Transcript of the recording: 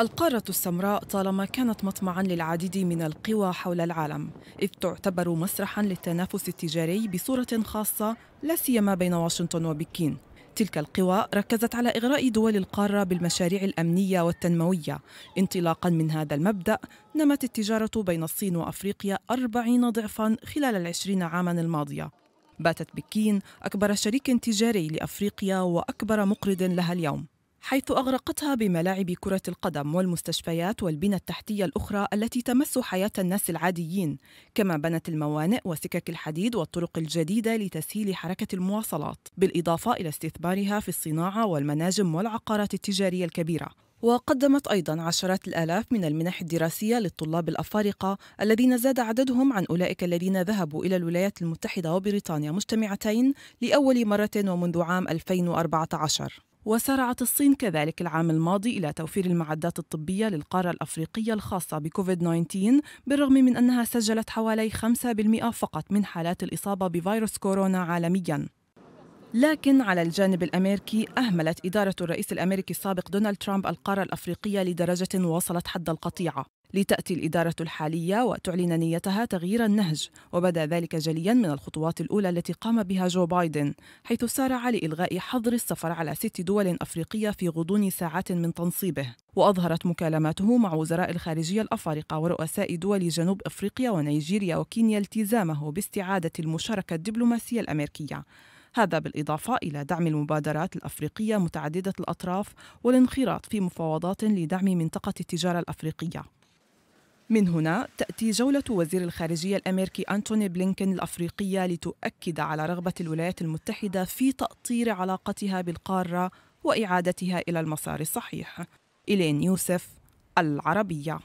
القارة السمراء طالما كانت مطمعا للعديد من القوى حول العالم، إذ تعتبر مسرحا للتنافس التجاري بصورة خاصة لا سيما بين واشنطن وبكين. تلك القوى ركزت على إغراء دول القارة بالمشاريع الأمنية والتنموية. انطلاقا من هذا المبدأ، نمت التجارة بين الصين وأفريقيا أربعين ضعفا خلال العشرين عاما الماضية. باتت بكين أكبر شريك تجاري لأفريقيا وأكبر مقرض لها اليوم. حيث أغرقتها بملاعب كرة القدم والمستشفيات والبنى التحتية الأخرى التي تمس حياة الناس العاديين كما بنت الموانئ وسكك الحديد والطرق الجديدة لتسهيل حركة المواصلات بالإضافة إلى استثمارها في الصناعة والمناجم والعقارات التجارية الكبيرة وقدمت أيضا عشرات الآلاف من المنح الدراسية للطلاب الأفارقة الذين زاد عددهم عن أولئك الذين ذهبوا إلى الولايات المتحدة وبريطانيا مجتمعتين لأول مرة ومنذ عام 2014 وسارعت الصين كذلك العام الماضي إلى توفير المعدات الطبية للقارة الأفريقية الخاصة بكوفيد 19 بالرغم من أنها سجلت حوالي 5% فقط من حالات الإصابة بفيروس كورونا عالمياً لكن على الجانب الامريكي اهملت اداره الرئيس الامريكي السابق دونالد ترامب القاره الافريقيه لدرجه وصلت حد القطيعه لتأتي الإدارة الحالية وتعلن نيتها تغيير النهج وبدا ذلك جليا من الخطوات الأولى التي قام بها جو بايدن حيث سارع لإلغاء حظر السفر على ست دول أفريقية في غضون ساعات من تنصيبه وأظهرت مكالماته مع وزراء الخارجية الأفارقة ورؤساء دول جنوب أفريقيا ونيجيريا وكينيا التزامه باستعادة المشاركة الدبلوماسية الأمريكية هذا بالإضافة إلى دعم المبادرات الأفريقية متعددة الأطراف والانخراط في مفاوضات لدعم منطقة التجارة الأفريقية من هنا تأتي جولة وزير الخارجية الأمريكي أنتوني بلينكن الأفريقية لتؤكد على رغبة الولايات المتحدة في تأطير علاقتها بالقارة وإعادتها إلى المسار الصحيح إلين يوسف العربية